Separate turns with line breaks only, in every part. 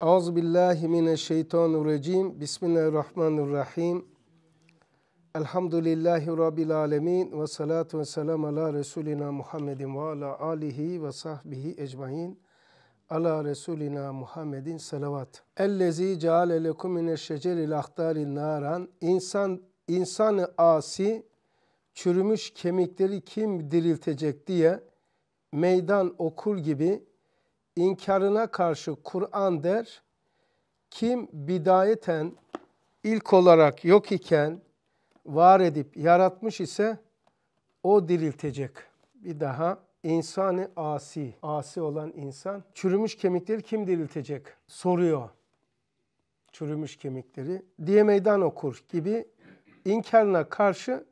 Auzu billahi mineşşeytanirracim. Bismillahirrahmanirrahim. Elhamdülillahi rabbil alamin ve salatu vesselam ala resulina Muhammedin ve ala alihi ve sahbihi ecmaîn. Ala resulina Muhammedin salavat. Ellezî ceale lekum mineşşeceril ahtârin naran. İnsan insanı asi çürümüş kemikleri kim diriltecek diye meydan okur gibi inkarına karşı Kur'an der, kim bidayeten ilk olarak yok iken var edip yaratmış ise o diriltecek. Bir daha insani asi, asi olan insan çürümüş kemikleri kim diriltecek soruyor. Çürümüş kemikleri diye meydan okur gibi inkarına karşı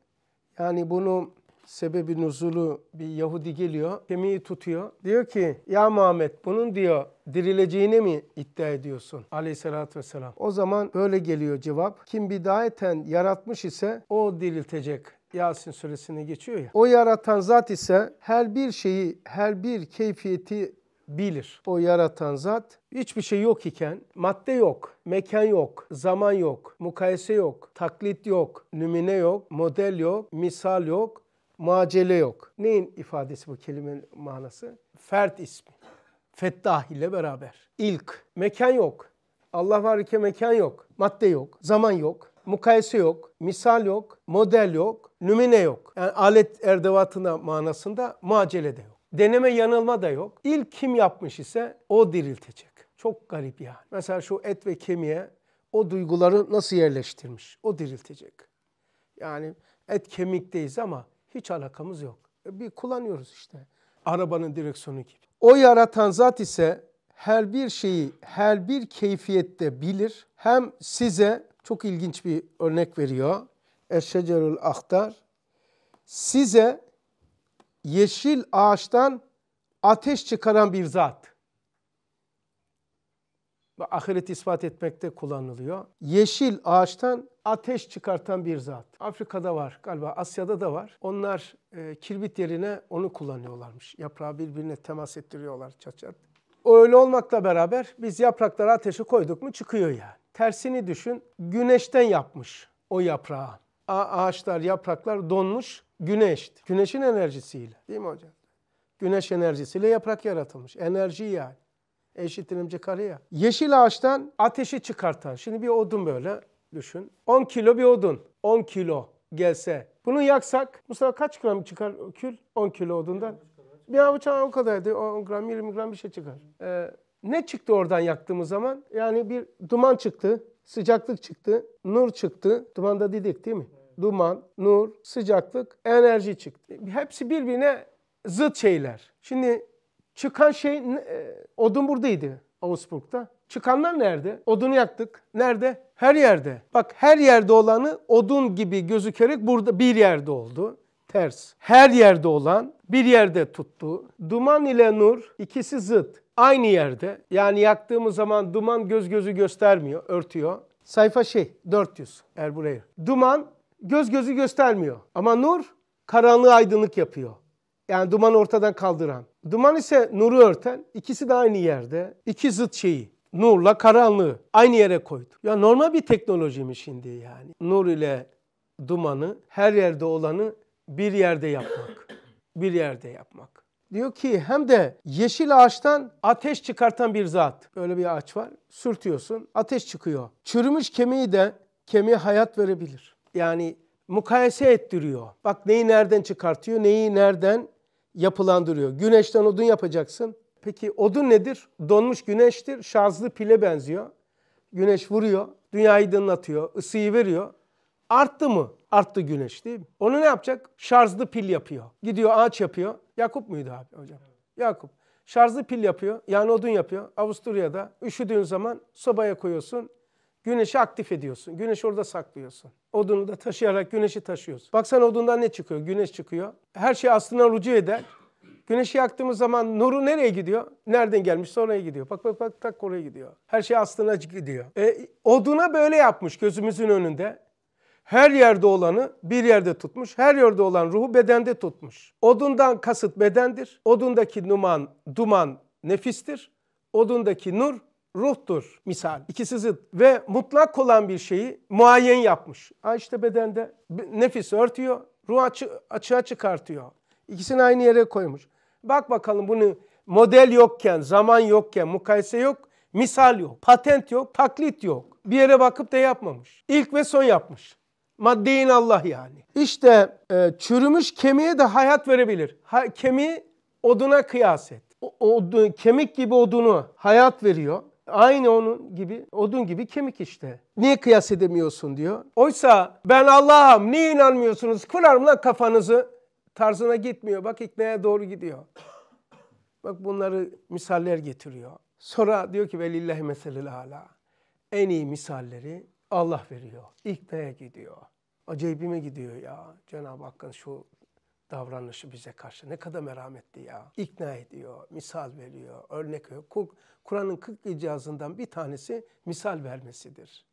yani bunu sebebi nuzulu bir Yahudi geliyor, kemiği tutuyor. Diyor ki ya Muhammed bunun diyor dirileceğini mi iddia ediyorsun? Aleyhissalatü vesselam. O zaman böyle geliyor cevap. Kim bidayeten yaratmış ise o diriltecek. Yasin suresine geçiyor ya. O yaratan zat ise her bir şeyi, her bir keyfiyeti bilir. O yaratan zat hiçbir şey yok iken, madde yok, mekan yok, zaman yok, mukayese yok, taklit yok, nümine yok, model yok, misal yok, Macele yok. Neyin ifadesi bu kelimenin manası? Fert ismi. Fettah ile beraber. İlk. Mekan yok. Allah var mekan yok. Madde yok. Zaman yok. Mukayese yok. Misal yok. Model yok. Nümine yok. Yani alet erdevatına manasında macele de yok. Deneme yanılma da yok. İlk kim yapmış ise o diriltecek. Çok garip ya. Yani. Mesela şu et ve kemiğe o duyguları nasıl yerleştirmiş? O diriltecek. Yani et kemikteyiz ama hiç alakamız yok. E, bir kullanıyoruz işte. Arabanın direksiyonu gibi. O yaratan zat ise her bir şeyi her bir keyfiyette bilir. Hem size çok ilginç bir örnek veriyor. Eşşecerül Ahtar size yeşil ağaçtan ateş çıkaran bir zat ve ispat etmekte kullanılıyor. Yeşil ağaçtan ateş çıkartan bir zat. Afrika'da var galiba Asya'da da var. Onlar e, kirbit yerine onu kullanıyorlarmış. Yaprağı birbirine temas ettiriyorlar çaçar. Öyle olmakla beraber biz yapraklara ateşi koyduk mu çıkıyor yani. Tersini düşün güneşten yapmış o yaprağı. A ağaçlar yapraklar donmuş güneş. Güneşin enerjisiyle değil mi hocam? Güneş enerjisiyle yaprak yaratılmış. Enerji yani eşittirimci kare ya. Yeşil ağaçtan ateşi çıkartan. Şimdi bir odun böyle düşün. 10 kilo bir odun. 10 kilo gelse. Bunu yaksak Mustafa kaç gram çıkar kül? 10 kilo odundan. Bir avuç o kadardı. 10 gram 20 gram bir şey çıkar. Ee, ne çıktı oradan yaktığımız zaman? Yani bir duman çıktı. Sıcaklık çıktı. Nur çıktı. Dumanda dedik değil mi? Duman, nur, sıcaklık, enerji çıktı. Hepsi birbirine zıt şeyler. Şimdi Çıkan şey e, odun buradaydı Augsburg'da. Çıkanlar nerede? Odunu yaktık. Nerede? Her yerde. Bak her yerde olanı odun gibi gözükerek burada bir yerde oldu. Ters. Her yerde olan bir yerde tuttu. Duman ile nur ikisi zıt. Aynı yerde. Yani yaktığımız zaman duman göz gözü göstermiyor, örtüyor. Sayfa şey 400 Erbureyer. Duman göz gözü göstermiyor ama nur karanlığı aydınlık yapıyor. Yani duman ortadan kaldıran. Duman ise nuru örten. İkisi de aynı yerde. İki zıt şeyi. Nurla karanlığı aynı yere koydu. Ya normal bir teknoloji mi şimdi yani? Nur ile dumanı, her yerde olanı bir yerde yapmak. Bir yerde yapmak. Diyor ki hem de yeşil ağaçtan ateş çıkartan bir zat. Böyle bir ağaç var. Sürtüyorsun ateş çıkıyor. Çürümüş kemiği de kemiğe hayat verebilir. Yani mukayese ettiriyor. Bak neyi nereden çıkartıyor, neyi nereden yapılandırıyor. Güneşten odun yapacaksın. Peki odun nedir? Donmuş güneştir. Şarjlı pile benziyor. Güneş vuruyor. Dünyayı aydınlatıyor. ısıyı veriyor. Arttı mı? Arttı güneş değil mi? Onu ne yapacak? Şarjlı pil yapıyor. Gidiyor ağaç yapıyor. Yakup muydu abi hocam? Yakup. Şarjlı pil yapıyor. Yani odun yapıyor. Avusturya'da üşüdüğün zaman sobaya koyuyorsun. Güneşi aktif ediyorsun. Güneş orada saklıyorsun. Odunu da taşıyarak güneşi taşıyorsun. Baksana odundan ne çıkıyor? Güneş çıkıyor. Her şey aslında rucu eder. Güneşi yaktığımız zaman nuru nereye gidiyor? Nereden gelmiş? Oraya gidiyor. Bak bak bak tak oraya gidiyor. Her şey aslına gidiyor. E, oduna böyle yapmış gözümüzün önünde. Her yerde olanı bir yerde tutmuş. Her yerde olan ruhu bedende tutmuş. Odundan kasıt bedendir. Odundaki numan, duman nefistir. Odundaki nur ruhtur misal. İkisi zıt ve mutlak olan bir şeyi muayyen yapmış. Ha işte bedende nefis örtüyor, ruh açı, açığa çıkartıyor. İkisini aynı yere koymuş. Bak bakalım bunu model yokken, zaman yokken, mukayese yok, misal yok, patent yok, taklit yok. Bir yere bakıp da yapmamış. İlk ve son yapmış. Maddeyin Allah yani. İşte e, çürümüş kemiğe de hayat verebilir. Ha, kemiği oduna kıyas et. O, o, kemik gibi odunu hayat veriyor. Aynı onun gibi, odun gibi kemik işte. Niye kıyas edemiyorsun diyor. Oysa ben Allah'ım niye inanmıyorsunuz? Kırarım lan kafanızı tarzına gitmiyor. Bak iknaya doğru gidiyor. Bak bunları misaller getiriyor. Sonra diyor ki velillahi meselil hala. En iyi misalleri Allah veriyor. İknaya gidiyor. Acayibime gidiyor ya. Cenab-ı Hakk'ın şu davranışı bize karşı ne kadar merhametli ya. İkna ediyor, misal veriyor, örnek veriyor. Kur'an'ın 40 icazından bir tanesi misal vermesidir.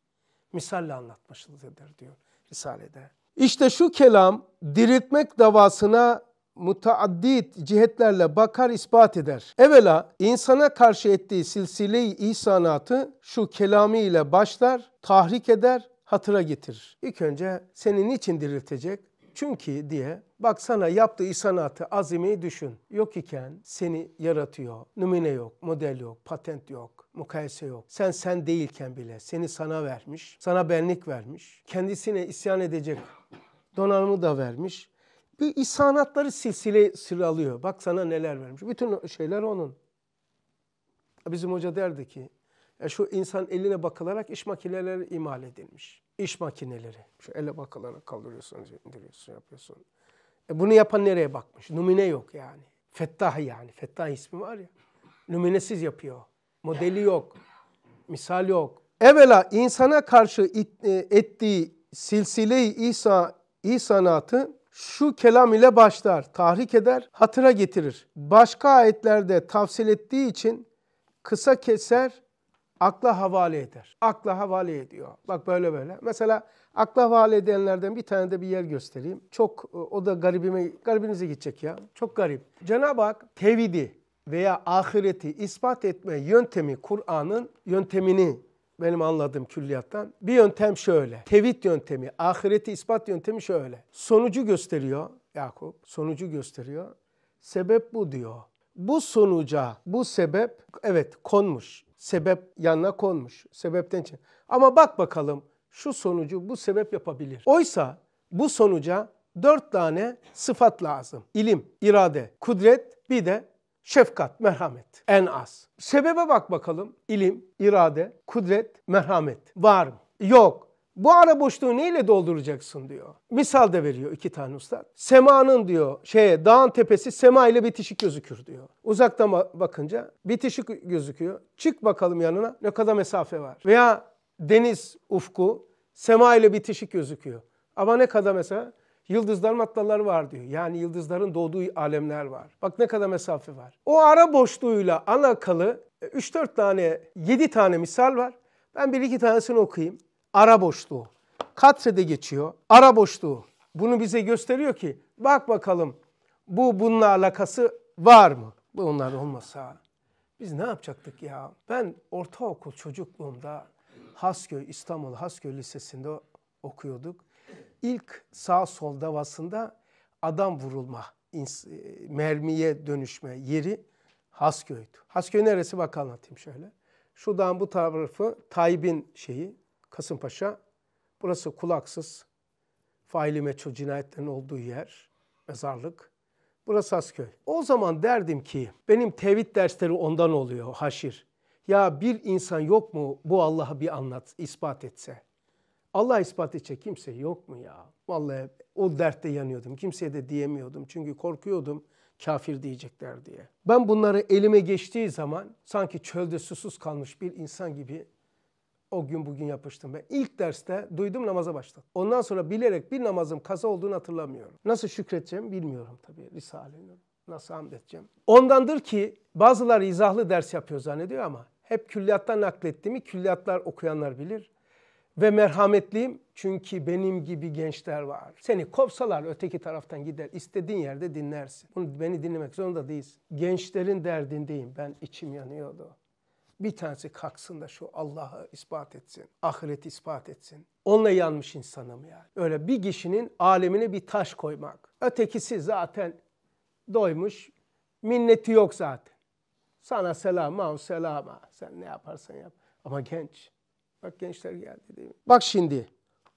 Misalle anlatmışıldır diyor Risale'de. İşte şu kelam diriltmek davasına mutaaddit cihetlerle bakar ispat eder. Evvela insana karşı ettiği silsile-i ihsanatı şu kelamı ile başlar, tahrik eder, hatıra getirir. İlk önce seni niçin diriltecek? Çünkü diye bak sana yaptığı iş sanatı azimi düşün. Yok iken seni yaratıyor. Numune yok, model yok, patent yok mukayese yok. Sen sen değilken bile seni sana vermiş, sana benlik vermiş, kendisine isyan edecek donanımı da vermiş. Bir ihsanatları silsile sıralıyor. Bak sana neler vermiş. Bütün şeyler onun. Bizim hoca derdi ki, ya e, şu insan eline bakılarak iş makineleri imal edilmiş iş makineleri. Şu ele bakalara kaldırıyorsun, indiriyorsun, yapıyorsun. E bunu yapan nereye bakmış? Numune yok yani. Fettah yani. Fettah ismi var ya. Numunesiz yapıyor. Modeli yok. Misal yok. Evvela insana karşı it, e, ettiği silsile-i İsa, İsanatı şu kelam ile başlar, tahrik eder, hatıra getirir. Başka ayetlerde tavsil ettiği için kısa keser akla havale eder. Akla havale ediyor. Bak böyle böyle. Mesela akla havale edenlerden bir tane de bir yer göstereyim. Çok e, o da garibime garibinize gidecek ya. Çok garip. Cenab-ı Hak tevhidi veya ahireti ispat etme yöntemi Kur'an'ın yöntemini benim anladığım külliyattan. Bir yöntem şöyle. Tevhid yöntemi, ahireti ispat yöntemi şöyle. Sonucu gösteriyor Yakup. Sonucu gösteriyor. Sebep bu diyor. Bu sonuca bu sebep evet konmuş sebep yanına konmuş. Sebepten için. Ama bak bakalım şu sonucu bu sebep yapabilir. Oysa bu sonuca dört tane sıfat lazım. İlim, irade, kudret bir de şefkat, merhamet en az. Sebebe bak bakalım. İlim, irade, kudret, merhamet var mı? Yok. Bu ara boşluğu neyle dolduracaksın diyor. Misal de veriyor iki tane usta. Semanın diyor şeye dağın tepesi sema ile bitişik gözükür diyor. Uzaktan bakınca bitişik gözüküyor. Çık bakalım yanına ne kadar mesafe var. Veya deniz ufku sema ile bitişik gözüküyor. Ama ne kadar mesela Yıldızlar matlaları var diyor. Yani yıldızların doğduğu alemler var. Bak ne kadar mesafe var. O ara boşluğuyla alakalı 3-4 e, tane, 7 tane misal var. Ben bir iki tanesini okuyayım ara boşluğu. Katrede geçiyor, ara boşluğu. Bunu bize gösteriyor ki bak bakalım bu bununla alakası var mı? Bu onlar olmasa biz ne yapacaktık ya? Ben ortaokul çocukluğumda Hasköy, İstanbul Hasköy Lisesi'nde okuyorduk. İlk sağ sol davasında adam vurulma, e, mermiye dönüşme yeri Hasköy'dü. Hasköy neresi bak anlatayım şöyle. Şuradan bu tarafı Tayyip'in şeyi, Kasımpaşa burası kulaksız, faili meçhul cinayetlerin olduğu yer, mezarlık. Burası Asköy. O zaman derdim ki benim tevhid dersleri ondan oluyor haşir. Ya bir insan yok mu bu Allah'ı bir anlat, ispat etse. Allah ispat edecek kimse yok mu ya? Vallahi o dertte yanıyordum. Kimseye de diyemiyordum. Çünkü korkuyordum kafir diyecekler diye. Ben bunları elime geçtiği zaman sanki çölde susuz kalmış bir insan gibi o gün bugün yapıştım ben. İlk derste duydum namaza başladım. Ondan sonra bilerek bir namazım kaza olduğunu hatırlamıyorum. Nasıl şükredeceğim bilmiyorum tabii Risale'nin. Nasıl hamd edeceğim? Ondandır ki bazıları izahlı ders yapıyor zannediyor ama hep külliyattan naklettiğimi külliyatlar okuyanlar bilir. Ve merhametliyim çünkü benim gibi gençler var. Seni kopsalar öteki taraftan gider. İstediğin yerde dinlersin. Bunu beni dinlemek zorunda değilsin. Gençlerin derdindeyim. Ben içim yanıyordu. Bir tanesi kalksın da şu Allah'ı ispat etsin. Ahireti ispat etsin. Onunla yanmış insanım yani. Öyle bir kişinin alemine bir taş koymak. Ötekisi zaten doymuş. Minneti yok zaten. Sana selam, av selama. Sen ne yaparsan yap. Ama genç. Bak gençler geldi değil mi? Bak şimdi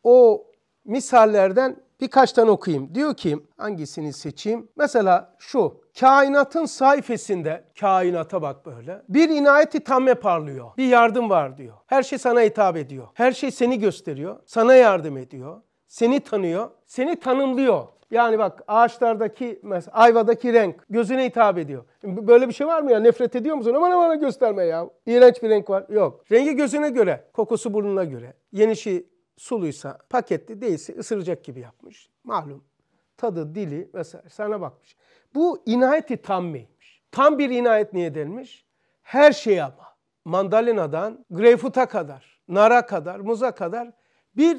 o misallerden birkaç tane okuyayım. Diyor ki hangisini seçeyim? Mesela şu kainatın sayfasında kainata bak böyle. Bir inayeti tamme parlıyor. Bir yardım var diyor. Her şey sana hitap ediyor. Her şey seni gösteriyor. Sana yardım ediyor. Seni tanıyor. Seni tanımlıyor. Yani bak ağaçlardaki mesela ayvadaki renk gözüne hitap ediyor. Böyle bir şey var mı ya? Nefret ediyor musun? Aman aman gösterme ya. İğrenç bir renk var. Yok. Rengi gözüne göre, kokusu burnuna göre. Yenişi şey suluysa, paketli değilse ısıracak gibi yapmış. Malum. Tadı, dili vesaire sana bakmış. Bu inayeti tammeymiş. Tam bir inayet niye denmiş? Her şey ama. Mandalinadan greyfuta kadar, nara kadar, muza kadar bir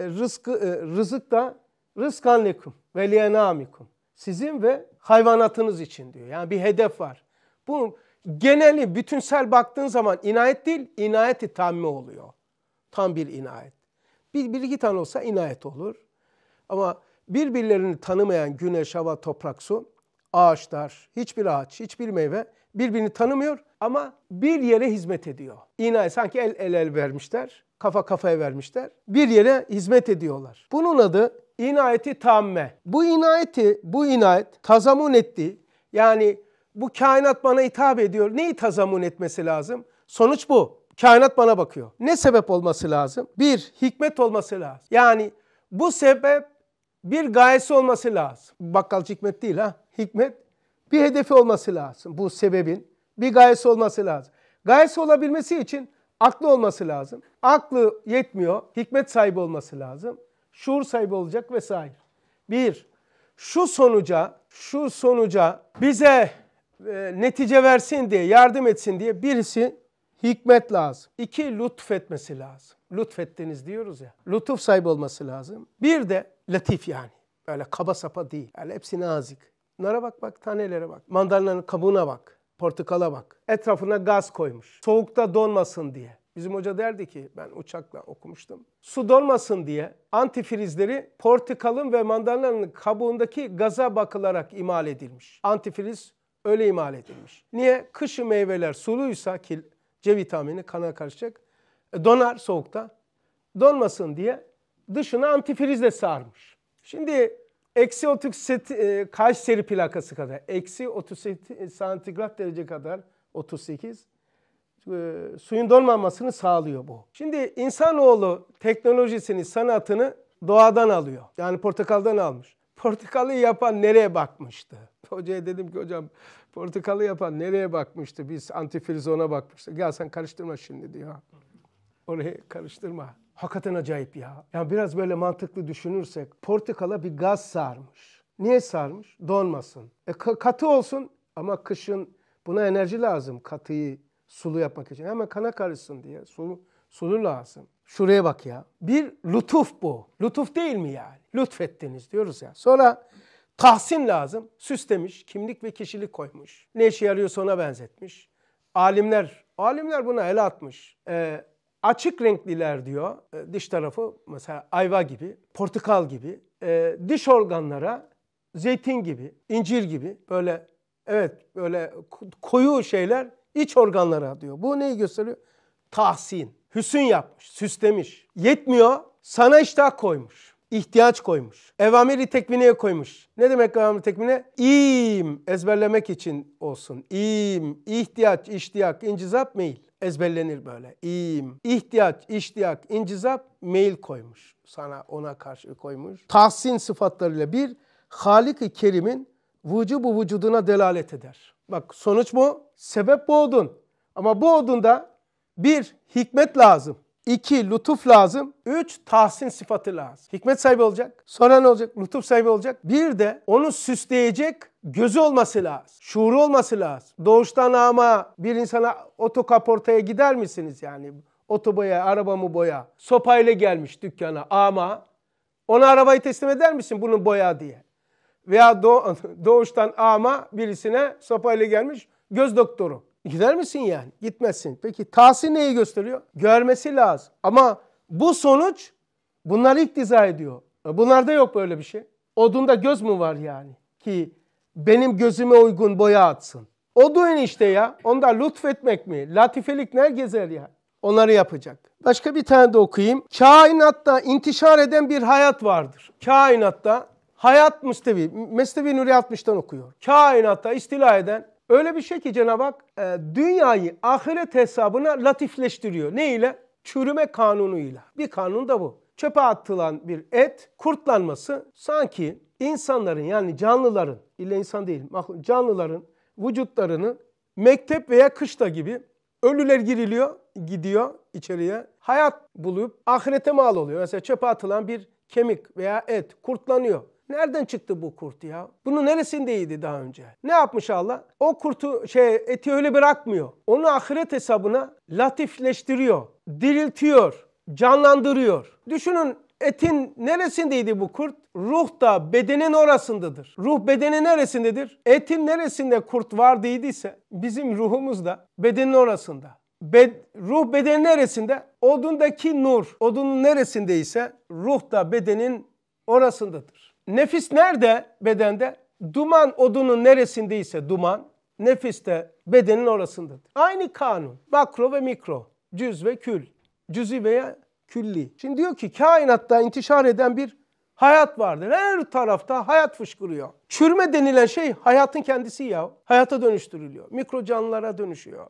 e, rızkı, e, rızık da rızkan lekum ve liyenamikum. Sizin ve hayvanatınız için diyor. Yani bir hedef var. Bu geneli bütünsel baktığın zaman inayet değil, inayeti tammi oluyor. Tam bir inayet. Bir, bir iki tane olsa inayet olur. Ama birbirlerini tanımayan güneş, hava, toprak, su, ağaçlar, hiçbir ağaç, hiçbir meyve birbirini tanımıyor ama bir yere hizmet ediyor. İnayı sanki el el el vermişler, kafa kafaya vermişler. Bir yere hizmet ediyorlar. Bunun adı inayeti tamme. Bu inayeti, bu inayet tazamun etti. yani bu kainat bana hitap ediyor. Neyi tazamun etmesi lazım? Sonuç bu. Kainat bana bakıyor. Ne sebep olması lazım? Bir, hikmet olması lazım. Yani bu sebep bir gayesi olması lazım. Bakkal hikmet değil ha. Hikmet bir hedefi olması lazım. Bu sebebin bir gayesi olması lazım. Gayesi olabilmesi için aklı olması lazım. Aklı yetmiyor. Hikmet sahibi olması lazım. Şuur sahibi olacak vesaire. Bir, şu sonuca, şu sonuca bize e, netice versin diye, yardım etsin diye birisi hikmet lazım. İki, lütfetmesi lazım lütfettiniz diyoruz ya. Lütuf sahibi olması lazım. Bir de latif yani. böyle kaba sapa değil. Yani hepsi nazik. Nara bak bak, tanelere bak. Mandalina'nın kabuğuna bak. Portakala bak. Etrafına gaz koymuş. Soğukta donmasın diye. Bizim hoca derdi ki ben uçakla okumuştum. Su donmasın diye antifrizleri portakalın ve mandalinanın kabuğundaki gaza bakılarak imal edilmiş. Antifriz öyle imal edilmiş. Niye? Kışı meyveler suluysa ki C vitamini kana karışacak. E, donar soğukta. Donmasın diye dışına antifrizle sarmış. Şimdi eksi 30 e, Kayseri plakası kadar, eksi 30 e, santigrat derece kadar 38 e, suyun donmamasını sağlıyor bu. Şimdi insanoğlu teknolojisini, sanatını doğadan alıyor. Yani portakaldan almış. Portakalı yapan nereye bakmıştı? Hocaya dedim ki hocam portakalı yapan nereye bakmıştı? Biz antifriz ona bakmıştık. Gel sen karıştırma şimdi diyor. Orayı karıştırma. Hakikaten acayip ya. Yani biraz böyle mantıklı düşünürsek portakala bir gaz sarmış. Niye sarmış? Donmasın. E, katı olsun ama kışın buna enerji lazım katıyı sulu yapmak için. Hemen kana karışsın diye sulu, sulu lazım. Şuraya bak ya. Bir lütuf bu. Lütuf değil mi yani? Lütfettiniz diyoruz ya. Sonra tahsin lazım. Süslemiş, kimlik ve kişilik koymuş. Ne işe yarıyorsa ona benzetmiş. Alimler, alimler buna el atmış. Ee, Açık renkliler diyor e, diş tarafı mesela ayva gibi, portakal gibi, e, diş organlara zeytin gibi, incir gibi böyle evet böyle koyu şeyler iç organlara diyor. Bu neyi gösteriyor? Tahsin, hüsün yapmış, süslemiş. Yetmiyor, sana iştah koymuş ihtiyaç koymuş. Evamiri tekvineye koymuş. Ne demek evamiri tekmine İm ezberlemek için olsun. İm, ihtiyaç, iştiyak, incizap, meyil ezberlenir böyle. İyiyim. İhtiyaç, iştiyak, incizap meyil koymuş. Sana ona karşı koymuş. Tahsin sıfatlarıyla bir, Halik-i Kerim'in vücubu vücuduna delalet eder. Bak sonuç mu? Sebep boğdun. Ama bu odunda bir hikmet lazım. 2 lütuf lazım. 3 tahsin sıfatı lazım. Hikmet sahibi olacak. Sonra ne olacak? Lütuf sahibi olacak. Bir de onu süsleyecek gözü olması lazım. Şuuru olması lazım. Doğuştan ama bir insana otokaportaya gider misiniz yani? Otoboya, arabamı boya. Sopayla gelmiş dükkana ama ona arabayı teslim eder misin bunu boya diye? Veya doğ doğuştan ama birisine sopayla gelmiş göz doktoru. Gider misin yani? Gitmezsin. Peki tahsil neyi gösteriyor? Görmesi lazım. Ama bu sonuç bunlar ilk iktiza ediyor. E, bunlarda yok böyle bir şey. Odunda göz mü var yani? Ki benim gözüme uygun boya atsın. Odun işte ya. Onda lütfetmek mi? Latifelik ne gezer ya? Onları yapacak. Başka bir tane de okuyayım. Kainatta intişar eden bir hayat vardır. Kainatta hayat müstevi, Mestevi Nuri 60'tan okuyor. Kainatta istila eden Öyle bir şey ki Cenab-ı Hak e, dünyayı ahiret hesabına latifleştiriyor. Ne ile? Çürüme kanunuyla. Bir kanun da bu. Çöpe atılan bir et kurtlanması sanki insanların yani canlıların, illa insan değil, canlıların vücutlarını mektep veya kışta gibi ölüler giriliyor, gidiyor içeriye. Hayat bulup ahirete mal oluyor. Mesela çöpe atılan bir kemik veya et kurtlanıyor. Nereden çıktı bu kurt ya? Bunu neresinde neresindeydi daha önce? Ne yapmış Allah? O kurtu şey eti öyle bırakmıyor. Onu ahiret hesabına latifleştiriyor, diriltiyor, canlandırıyor. Düşünün etin neresindeydi bu kurt? Ruh da bedenin orasındadır. Ruh bedenin neresindedir? Etin neresinde kurt var değildiyse bizim ruhumuz da bedenin orasında. Be ruh bedenin neresinde? Odundaki nur. Odunun neresindeyse ruh da bedenin orasındadır. Nefis nerede bedende? Duman odunun neresindeyse duman, nefis de bedenin orasındadır. Aynı kanun. Makro ve mikro. Cüz ve kül. Cüzi veya külli. Şimdi diyor ki kainatta intişar eden bir hayat vardır. Her tarafta hayat fışkırıyor. Çürme denilen şey hayatın kendisi ya. Hayata dönüştürülüyor. Mikro canlılara dönüşüyor.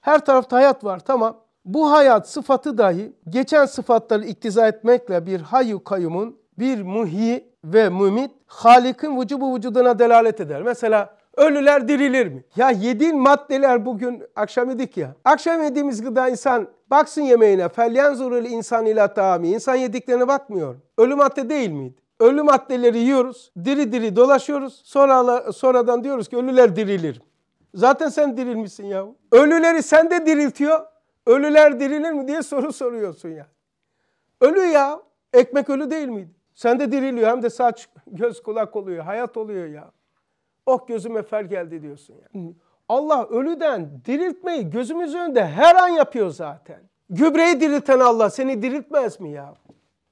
Her tarafta hayat var tamam. Bu hayat sıfatı dahi geçen sıfatları iktiza etmekle bir hayu kayumun bir muhi ve mümit Halik'in vücubu vücuduna delalet eder. Mesela ölüler dirilir mi? Ya yediğin maddeler bugün akşam yedik ya. Akşam yediğimiz gıda insan baksın yemeğine. Felyanzurul insan ila taami. İnsan yediklerine bakmıyor. Ölü madde değil miydi? Ölü maddeleri yiyoruz, diri diri dolaşıyoruz. Sonra sonradan diyoruz ki ölüler dirilir. Zaten sen dirilmişsin ya. Ölüleri sen de diriltiyor. Ölüler dirilir mi diye soru soruyorsun ya. Ölü ya. Ekmek ölü değil miydi? Sen de diriliyor hem de saç göz kulak oluyor. Hayat oluyor ya. Ok oh, gözüme fel geldi diyorsun ya. Allah ölüden diriltmeyi gözümüz önünde her an yapıyor zaten. Gübreyi dirilten Allah seni diriltmez mi ya?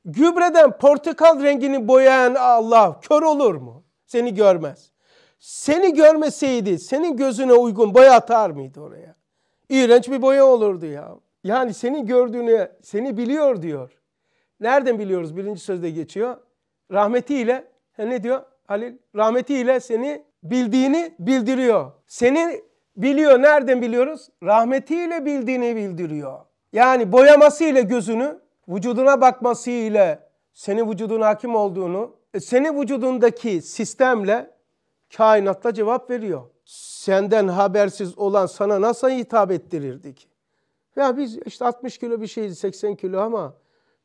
Gübreden portakal rengini boyayan Allah kör olur mu? Seni görmez. Seni görmeseydi senin gözüne uygun boya atar mıydı oraya? İğrenç bir boya olurdu ya. Yani seni gördüğünü, seni biliyor diyor. Nereden biliyoruz? Birinci sözde geçiyor. Rahmetiyle he ne diyor Halil? Rahmetiyle seni bildiğini bildiriyor. Seni biliyor. Nereden biliyoruz? Rahmetiyle bildiğini bildiriyor. Yani boyamasıyla gözünü, vücuduna bakmasıyla seni vücuduna hakim olduğunu, e, seni vücudundaki sistemle kainatta cevap veriyor. Senden habersiz olan sana nasıl hitap ettirirdi Ya biz işte 60 kilo bir şeyiz, 80 kilo ama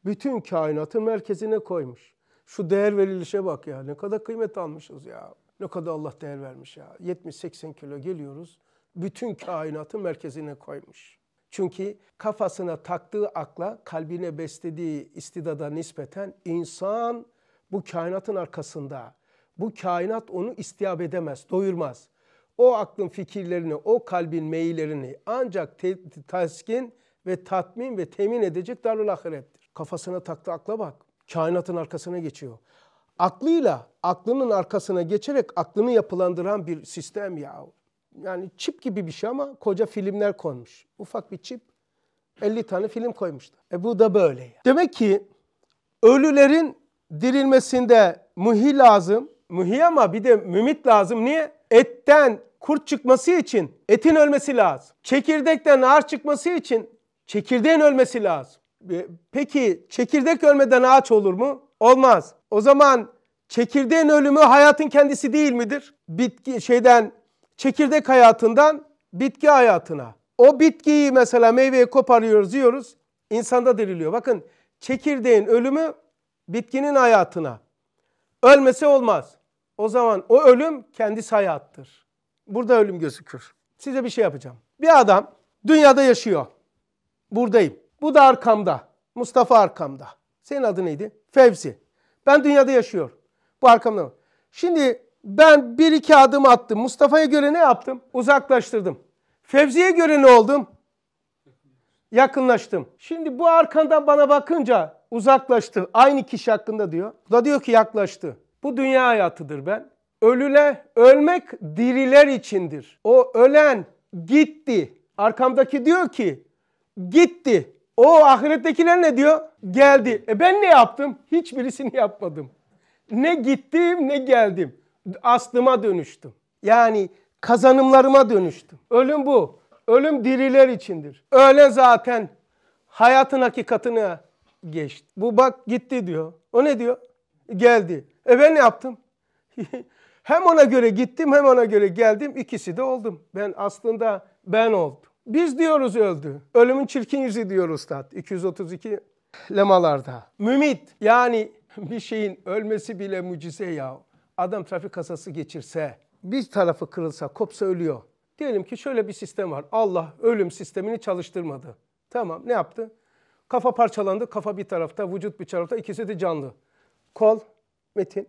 bütün kainatın merkezine koymuş. Şu değer verilişe bak ya ne kadar kıymet almışız ya. Ne kadar Allah değer vermiş ya. 70-80 kilo geliyoruz. Bütün kainatın merkezine koymuş. Çünkü kafasına taktığı akla, kalbine beslediği istidada nispeten insan bu kainatın arkasında. Bu kainat onu istiyap edemez, doyurmaz. O aklın fikirlerini, o kalbin meyillerini ancak te- taskin ve tatmin ve temin edecek darül ahirettir. Kafasına taktı akla bak. Kainatın arkasına geçiyor. Aklıyla aklının arkasına geçerek aklını yapılandıran bir sistem ya. Yani çip gibi bir şey ama koca filmler konmuş. Ufak bir çip 50 tane film koymuşlar. E bu da böyle. Yani. Demek ki ölülerin dirilmesinde mühi lazım. Mühi ama bir de mümit lazım. Niye? Etten kurt çıkması için etin ölmesi lazım. Çekirdekten ağır çıkması için Çekirdeğin ölmesi lazım. E, peki çekirdek ölmeden ağaç olur mu? Olmaz. O zaman çekirdeğin ölümü hayatın kendisi değil midir? Bitki şeyden çekirdek hayatından bitki hayatına. O bitkiyi mesela meyveyi koparıyoruz yiyoruz. İnsanda diriliyor. Bakın çekirdeğin ölümü bitkinin hayatına. Ölmesi olmaz. O zaman o ölüm kendisi hayattır. Burada ölüm gözükür. Size bir şey yapacağım. Bir adam dünyada yaşıyor. Buradayım. Bu da arkamda. Mustafa arkamda. Senin adı neydi? Fevzi. Ben dünyada yaşıyor. Bu arkamda Şimdi ben bir iki adım attım. Mustafa'ya göre ne yaptım? Uzaklaştırdım. Fevzi'ye göre ne oldum? Yakınlaştım. Şimdi bu arkandan bana bakınca uzaklaştı. Aynı kişi hakkında diyor. Bu da diyor ki yaklaştı. Bu dünya hayatıdır ben. Ölüle ölmek diriler içindir. O ölen gitti. Arkamdaki diyor ki Gitti. O ahirettekiler ne diyor? Geldi. E ben ne yaptım? Hiçbirisini yapmadım. Ne gittim ne geldim. Aslıma dönüştüm. Yani kazanımlarıma dönüştüm. Ölüm bu. Ölüm diriler içindir. Öyle zaten hayatın hakikatine geçti. Bu bak gitti diyor. O ne diyor? Geldi. E ben ne yaptım? hem ona göre gittim hem ona göre geldim. İkisi de oldum. Ben aslında ben oldum. Biz diyoruz öldü. Ölümün çirkin yüzü diyor Üstad 232 lemalarda. Mümit yani bir şeyin ölmesi bile mucize ya. Adam trafik kasası geçirse, bir tarafı kırılsa, kopsa ölüyor. Diyelim ki şöyle bir sistem var. Allah ölüm sistemini çalıştırmadı. Tamam ne yaptı? Kafa parçalandı. Kafa bir tarafta, vücut bir tarafta. ikisi de canlı. Kol, Metin.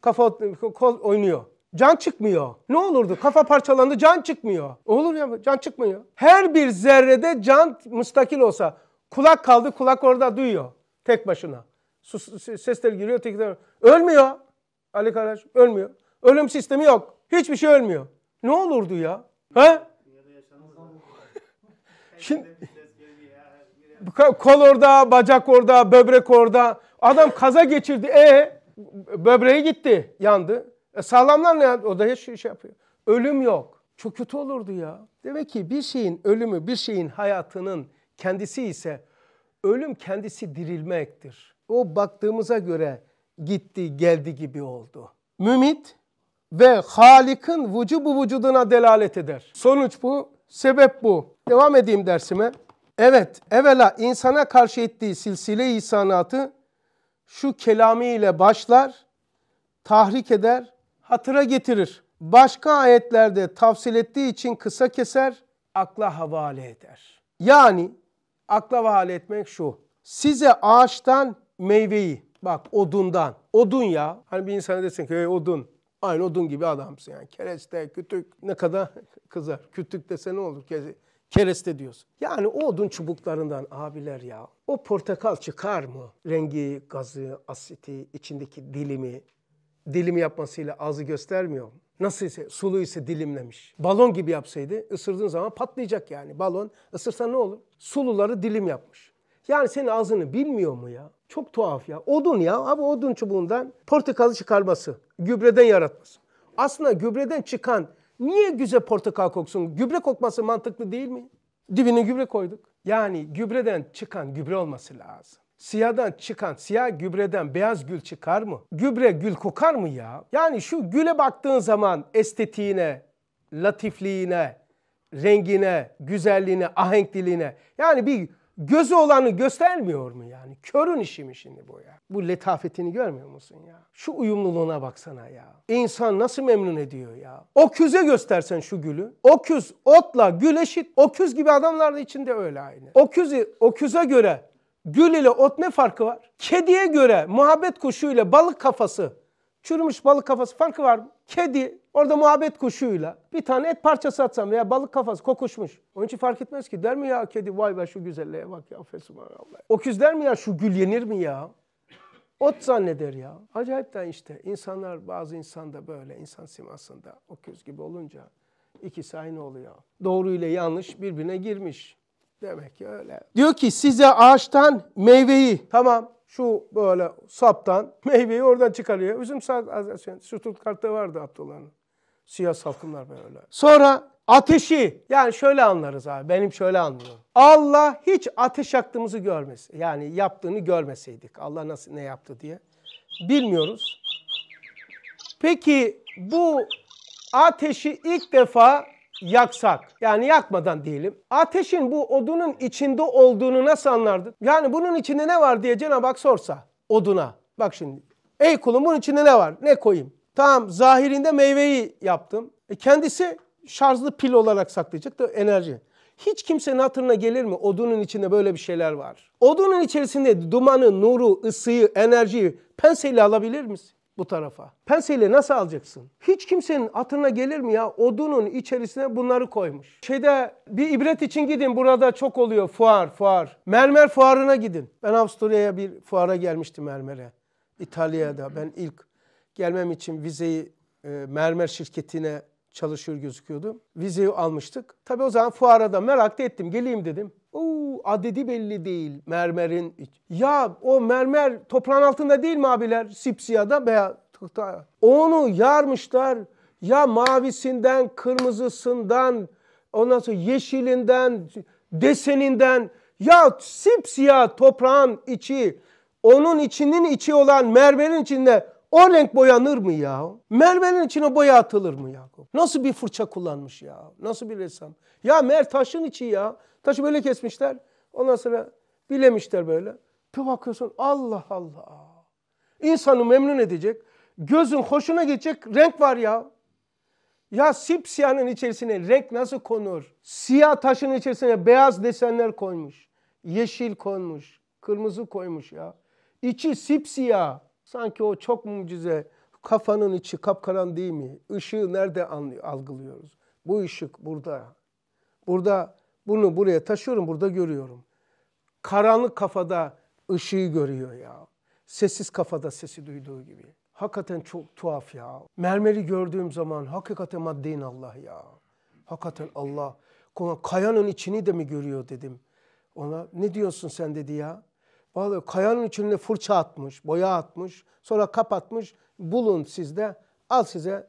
Kafa, kol oynuyor. Can çıkmıyor. Ne olurdu? Kafa parçalandı can çıkmıyor. Olur ya can çıkmıyor. Her bir zerrede can müstakil olsa kulak kaldı kulak orada duyuyor tek başına. Sus, sesler giriyor tekrar. Ölmüyor. Ali kardeş, ölmüyor. Ölüm sistemi yok. Hiçbir şey ölmüyor. Ne olurdu ya? He? Şimdi kol orada, bacak orada, böbrek orada. Adam kaza geçirdi. E böbreği gitti, yandı. E sağlamlar ne? O da hiç şey yapıyor. Ölüm yok. Çok kötü olurdu ya. Demek ki bir şeyin ölümü, bir şeyin hayatının kendisi ise ölüm kendisi dirilmektir. O baktığımıza göre gitti, geldi gibi oldu. Mümit ve Halik'in vücubu vücuduna delalet eder. Sonuç bu, sebep bu. Devam edeyim dersime. Evet, evvela insana karşı ettiği silsile ihsanatı şu ile başlar, tahrik eder, hatıra getirir. Başka ayetlerde tafsil ettiği için kısa keser, akla havale eder. Yani akla havale etmek şu. Size ağaçtan meyveyi, bak odundan, odun ya. Hani bir insana desin ki odun, aynı odun gibi adamsın yani. Kereste, kütük ne kadar kızar. Kütük dese ne olur? Kereste diyorsun. Yani o odun çubuklarından abiler ya. O portakal çıkar mı? Rengi, gazı, asiti, içindeki dilimi. Dilimi yapmasıyla ağzı göstermiyor. Nasıl ise sulu ise dilimlemiş. Balon gibi yapsaydı ısırdığın zaman patlayacak yani. Balon ısırsa ne olur? Suluları dilim yapmış. Yani senin ağzını bilmiyor mu ya? Çok tuhaf ya. Odun ya. Abi odun çubuğundan portakalı çıkarması. Gübreden yaratması. Aslında gübreden çıkan niye güzel portakal koksun? Gübre kokması mantıklı değil mi? Dibine gübre koyduk. Yani gübreden çıkan gübre olması lazım. Siyadan çıkan, siyah gübreden beyaz gül çıkar mı? Gübre gül kokar mı ya? Yani şu güle baktığın zaman estetiğine, latifliğine, rengine, güzelliğine, ahenkliliğine yani bir gözü olanı göstermiyor mu yani? Körün işi mi şimdi bu ya? Bu letafetini görmüyor musun ya? Şu uyumluluğuna baksana ya. İnsan nasıl memnun ediyor ya? O küze göstersen şu gülü. O küz, otla gül eşit. O küz gibi adamlar da içinde öyle aynı. O o küze göre Gül ile ot ne farkı var? Kediye göre muhabbet kuşuyla balık kafası, çürümüş balık kafası farkı var mı? Kedi orada muhabbet kuşuyla bir tane et parçası atsam veya balık kafası kokuşmuş. Onun için fark etmez ki der mi ya kedi vay be şu güzelliğe bak ya fesubhanallah. Öküz der mi ya şu gül yenir mi ya? Ot zanneder ya. Acayipten işte insanlar bazı insan da böyle insan simasında öküz gibi olunca ikisi aynı oluyor. Doğru ile yanlış birbirine girmiş. Demek ki öyle. Diyor ki size ağaçtan meyveyi. Tamam şu böyle saptan meyveyi oradan çıkarıyor. Üzüm sütut şey, kartta vardı Abdullah'ın. Siyah salkımlar böyle. Sonra ateşi yani şöyle anlarız abi benim şöyle anlıyorum. Allah hiç ateş yaktığımızı görmesin. Yani yaptığını görmeseydik Allah nasıl ne yaptı diye bilmiyoruz. Peki bu ateşi ilk defa yaksak yani yakmadan diyelim. Ateşin bu odunun içinde olduğunu nasıl anlardın? Yani bunun içinde ne var diye Cenab-ı Hak sorsa oduna. Bak şimdi. Ey kulum bunun içinde ne var? Ne koyayım? Tamam zahirinde meyveyi yaptım. E kendisi şarjlı pil olarak saklayacak da enerji. Hiç kimsenin hatırına gelir mi odunun içinde böyle bir şeyler var? Odunun içerisinde dumanı, nuru, ısıyı, enerjiyi penseyle alabilir misin? bu tarafa. Penseyle nasıl alacaksın? Hiç kimsenin atına gelir mi ya? Odunun içerisine bunları koymuş. Şeyde bir ibret için gidin. Burada çok oluyor fuar, fuar. Mermer fuarına gidin. Ben Avusturya'ya bir fuara gelmiştim mermere. İtalya'da ben ilk gelmem için vizeyi e, mermer şirketine çalışıyor gözüküyordu. Vizeyi almıştık. Tabii o zaman fuara da merak ettim. Geleyim dedim. Oo, adedi belli değil mermerin. Ya o mermer toprağın altında değil mi abiler? Sipsiyada veya tıhta. Onu yarmışlar. Ya mavisinden, kırmızısından, ondan sonra yeşilinden, deseninden. Ya sipsiyah toprağın içi, onun içinin içi olan mermerin içinde o renk boyanır mı ya? Mermerin içine boya atılır mı ya? Nasıl bir fırça kullanmış ya? Nasıl bir ressam? Ya mer taşın içi ya. Taşı böyle kesmişler. Ondan sonra bilemişler böyle. Bir bakıyorsun Allah Allah. İnsanı memnun edecek. Gözün hoşuna gidecek renk var ya. Ya sipsiyanın içerisine renk nasıl konur? Siyah taşın içerisine beyaz desenler koymuş. Yeşil konmuş. Kırmızı koymuş ya. İçi sipsiyah. Sanki o çok mucize, kafanın içi kapkaran değil mi? Işığı nerede algılıyoruz? Bu ışık burada. Burada bunu buraya taşıyorum, burada görüyorum. Karanlık kafada ışığı görüyor ya. Sessiz kafada sesi duyduğu gibi. Hakikaten çok tuhaf ya. Mermeri gördüğüm zaman hakikaten maddeyin Allah ya. Hakikaten Allah. Kayanın içini de mi görüyor dedim. Ona ne diyorsun sen dedi ya. Vallahi kayanın içinde fırça atmış, boya atmış. Sonra kapatmış. Bulun sizde. Al size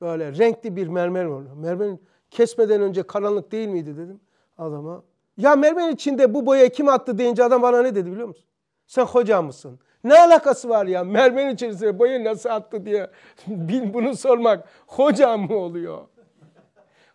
böyle renkli bir mermer olur. Mermerin kesmeden önce karanlık değil miydi dedim adama. Ya mermerin içinde bu boya kim attı deyince adam bana ne dedi biliyor musun? Sen hoca mısın? Ne alakası var ya mermerin içerisinde boya nasıl attı diye bin bunu sormak hoca mı oluyor?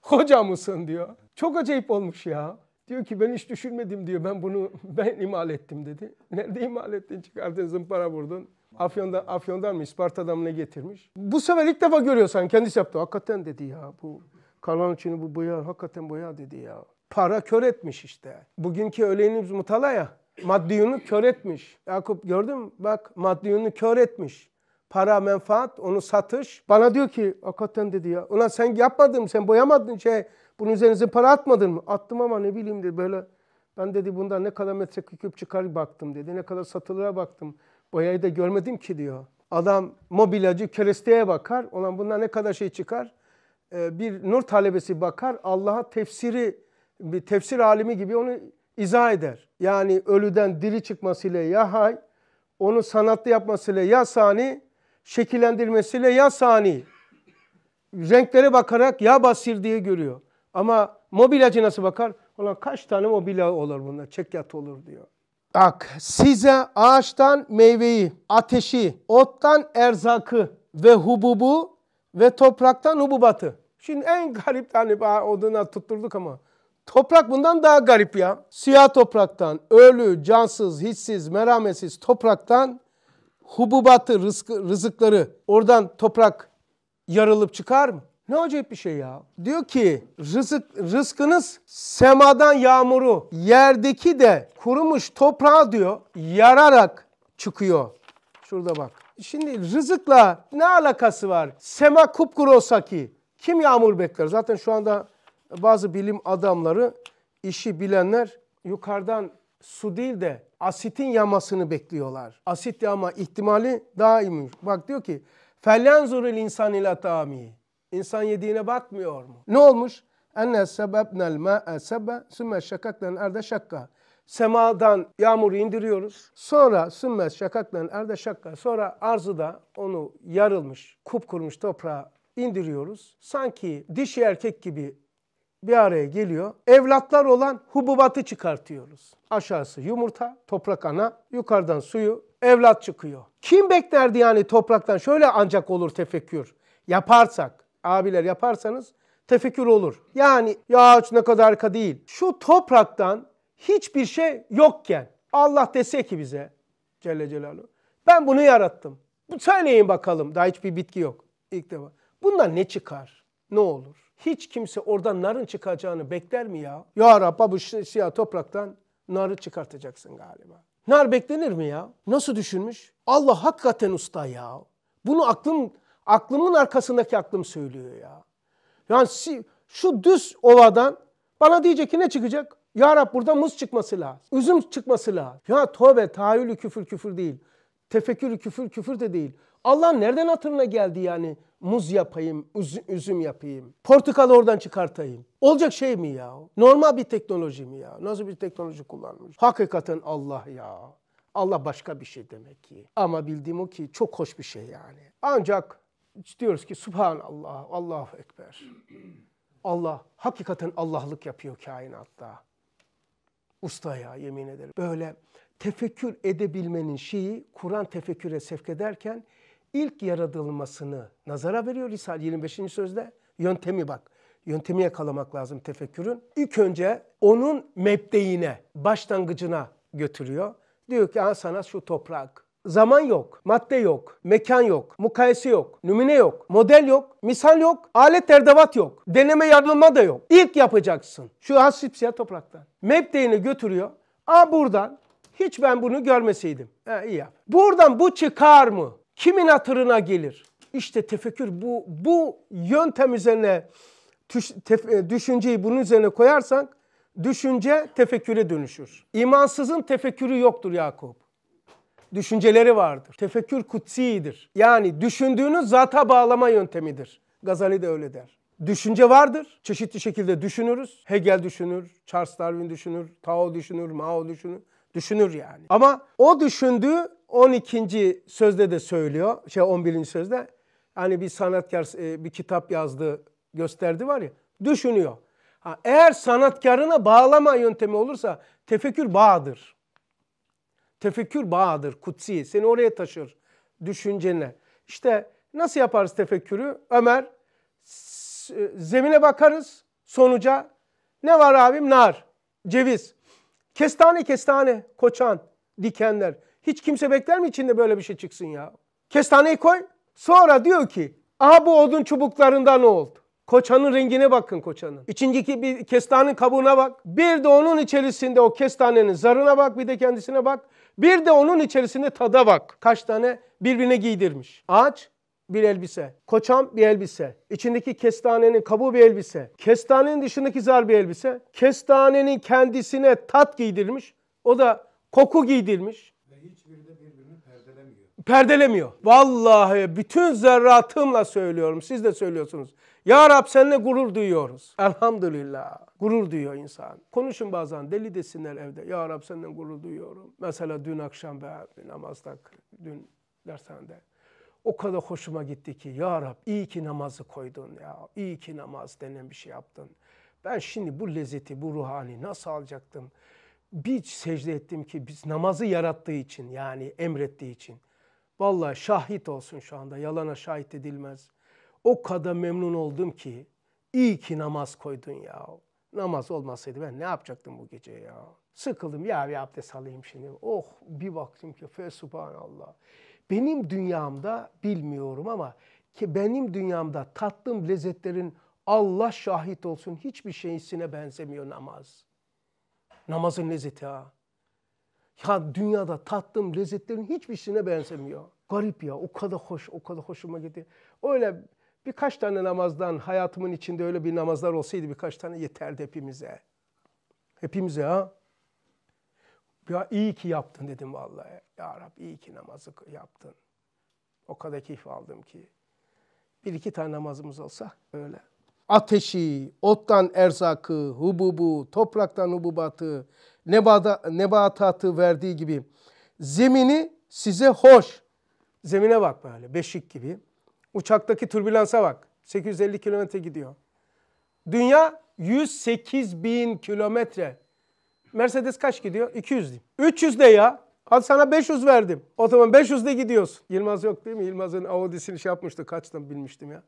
Hoca mısın diyor. Çok acayip olmuş ya. Diyor ki ben hiç düşünmedim diyor. Ben bunu ben imal ettim dedi. Nerede imal ettin? Çıkardın zımpara vurdun. Afyon'dan, Afyon'dan mı Isparta'dan mı ne getirmiş? Bu sefer ilk defa görüyorsan hani kendisi yaptı. Hakikaten dedi ya bu kalan içini bu boya hakikaten boya dedi ya. Para kör etmiş işte. Bugünkü öğlenimiz mutala ya. Maddiyunu kör etmiş. Yakup gördün mü? Bak maddiyunu kör etmiş para, menfaat, onu satış. Bana diyor ki hakikaten dedi ya. Ulan sen yapmadın sen boyamadın şey. Bunun üzerinize para atmadın mı? Attım ama ne bileyim dedi böyle. Ben dedi bundan ne kadar metreküp çıkar baktım dedi. Ne kadar satılığa baktım. Boyayı da görmedim ki diyor. Adam mobilyacı keresteye bakar. Ulan bundan ne kadar şey çıkar? Ee, bir nur talebesi bakar. Allah'a tefsiri, bir tefsir alimi gibi onu izah eder. Yani ölüden diri çıkmasıyla ya hay, onu sanatlı yapmasıyla ya sani, şekillendirmesiyle ya sani renklere bakarak ya basir diye görüyor. Ama mobilyacı nasıl bakar? Ulan kaç tane mobilya olur bunda? Çekyat olur diyor. Bak size ağaçtan meyveyi, ateşi, ottan erzakı ve hububu ve topraktan hububatı. Şimdi en garip tane hani oduna tutturduk ama toprak bundan daha garip ya. Siyah topraktan, ölü, cansız, hissiz, merhametsiz topraktan hububatı, rızkı, rızıkları oradan toprak yarılıp çıkar mı? Ne acayip bir şey ya. Diyor ki rızık, rızkınız semadan yağmuru, yerdeki de kurumuş toprağı diyor yararak çıkıyor. Şurada bak. Şimdi rızıkla ne alakası var? Sema kupkuru olsa ki kim yağmur bekler? Zaten şu anda bazı bilim adamları, işi bilenler yukarıdan su değil de asitin yamasını bekliyorlar. Asit yama ihtimali daha daim. Bak diyor ki fellenzurul insan ila tami. İnsan yediğine bakmıyor mu? Ne olmuş? Enne sebebnel ma'e sebe sümme şakaklen erde şakka. Semadan yağmuru indiriyoruz. Sonra sümme şakaklen erde şakka. Sonra da onu yarılmış, kup kurmuş toprağa indiriyoruz. Sanki dişi erkek gibi bir araya geliyor. Evlatlar olan hububatı çıkartıyoruz. Aşağısı yumurta, toprak ana, yukarıdan suyu, evlat çıkıyor. Kim beklerdi yani topraktan? Şöyle ancak olur tefekkür. Yaparsak, abiler yaparsanız tefekkür olur. Yani ya ne kadar ka değil. Şu topraktan hiçbir şey yokken Allah dese ki bize Celle Celaluhu ben bunu yarattım. Bu Söyleyin bakalım daha hiçbir bitki yok ilk defa. Bundan ne çıkar? Ne olur? hiç kimse oradan narın çıkacağını bekler mi ya? Ya Rabba bu siyah topraktan narı çıkartacaksın galiba. Nar beklenir mi ya? Nasıl düşünmüş? Allah hakikaten usta ya. Bunu aklım aklımın arkasındaki aklım söylüyor ya. Yani şu düz ovadan bana diyecek ki ne çıkacak? Ya Rab burada muz çıkması lazım. Üzüm çıkması lazım. Ya tövbe tahayyülü küfür küfür değil. Tefekkürü küfür küfür de değil. Allah nereden hatırına geldi yani muz yapayım, üzüm yapayım, portakal oradan çıkartayım. Olacak şey mi ya? Normal bir teknoloji mi ya? Nasıl bir teknoloji kullanmış? Hakikaten Allah ya. Allah başka bir şey demek ki. Ama bildiğim o ki çok hoş bir şey yani. Ancak diyoruz ki Subhanallah, Allahu Ekber. Allah hakikaten Allah'lık yapıyor kainatta. Usta ya yemin ederim. Böyle tefekkür edebilmenin şeyi Kur'an tefekküre sevk ederken ilk yaratılmasını nazara veriyor Risale 25. sözde. Yöntemi bak. Yöntemi yakalamak lazım tefekkürün. İlk önce onun mebdeyine, başlangıcına götürüyor. Diyor ki Aa, sana şu toprak. Zaman yok, madde yok, mekan yok, mukayese yok, nümine yok, model yok, misal yok, alet erdevat yok, deneme yardıma da yok. İlk yapacaksın şu hasip siyah topraktan. Mebdeyini götürüyor. Aa buradan hiç ben bunu görmeseydim. Ha, iyi yap. Buradan bu çıkar mı? kimin hatırına gelir? İşte tefekkür bu, bu yöntem üzerine e, düşünceyi bunun üzerine koyarsan düşünce tefekküre dönüşür. İmansızın tefekkürü yoktur Yakup. Düşünceleri vardır. Tefekkür kutsidir. Yani düşündüğünü zata bağlama yöntemidir. Gazali de öyle der. Düşünce vardır. Çeşitli şekilde düşünürüz. Hegel düşünür, Charles Darwin düşünür, Tao düşünür, Mao düşünür. Düşünür yani. Ama o düşündüğü 12. sözde de söylüyor. Şey 11. sözde. Hani bir sanatkar e, bir kitap yazdı, gösterdi var ya. Düşünüyor. Ha, eğer sanatkarına bağlama yöntemi olursa tefekkür bağdır. Tefekkür bağdır, kutsi. Seni oraya taşır düşüncene. İşte nasıl yaparız tefekkürü? Ömer, e, zemine bakarız sonuca. Ne var abim? Nar, ceviz, kestane kestane, koçan, dikenler. Hiç kimse bekler mi içinde böyle bir şey çıksın ya? Kestaneyi koy. Sonra diyor ki aha bu odun çubuklarında ne oldu? Koçanın rengine bakın koçanın. İçindeki bir kestanenin kabuğuna bak. Bir de onun içerisinde o kestanenin zarına bak bir de kendisine bak. Bir de onun içerisinde tada bak. Kaç tane birbirine giydirmiş. Ağaç bir elbise. Koçam bir elbise. İçindeki kestanenin kabuğu bir elbise. Kestanenin dışındaki zar bir elbise. Kestanenin kendisine tat giydirmiş. O da koku giydirmiş perdelemiyor. Vallahi bütün zerratımla söylüyorum. Siz de söylüyorsunuz. Ya Rab seninle gurur duyuyoruz. Elhamdülillah. Gurur duyuyor insan. Konuşun bazen deli desinler evde. Ya Rab seninle gurur duyuyorum. Mesela dün akşam ben namazda dün dershanede o kadar hoşuma gitti ki ya Rab iyi ki namazı koydun ya. İyi ki namaz denen bir şey yaptın. Ben şimdi bu lezzeti, bu ruhani nasıl alacaktım? Bir secde ettim ki biz namazı yarattığı için yani emrettiği için. Vallahi şahit olsun şu anda yalana şahit edilmez. O kadar memnun oldum ki iyi ki namaz koydun ya. Namaz olmasaydı ben ne yapacaktım bu gece ya. Sıkıldım ya bir abdest alayım şimdi. Oh bir baktım ki fe subhanallah. Benim dünyamda bilmiyorum ama ki benim dünyamda tattığım lezzetlerin Allah şahit olsun hiçbir şeysine benzemiyor namaz. Namazın lezzeti ha. Ya dünyada tattığım lezzetlerin hiçbirisine benzemiyor. Garip ya o kadar hoş, o kadar hoşuma gidiyor. Öyle birkaç tane namazdan, hayatımın içinde öyle bir namazlar olsaydı birkaç tane yeterdi hepimize. Hepimize ha. Ya iyi ki yaptın dedim vallahi. Ya Rab iyi ki namazı yaptın. O kadar keyif aldım ki. Bir iki tane namazımız olsa öyle ateşi, ottan erzakı, hububu, topraktan hububatı, nebatatı verdiği gibi zemini size hoş. Zemine bak böyle beşik gibi. Uçaktaki türbülansa bak. 850 kilometre gidiyor. Dünya 108 bin kilometre. Mercedes kaç gidiyor? 200 diyeyim. 300 de ya. Hadi sana 500 verdim. O zaman 500 de gidiyorsun. Yılmaz yok değil mi? Yılmaz'ın Audi'sini şey yapmıştı. Kaçtan bilmiştim ya.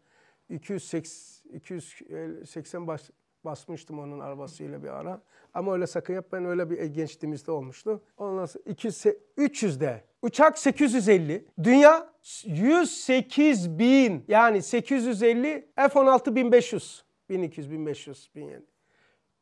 280 280 bas, basmıştım onun arabasıyla bir ara. Ama öyle sakın yapmayın öyle bir gençliğimizde olmuştu. Ondan sonra 200, 300'de uçak 850, dünya 108 bin yani 850 F-16 1500. 1200, 1500, 1700.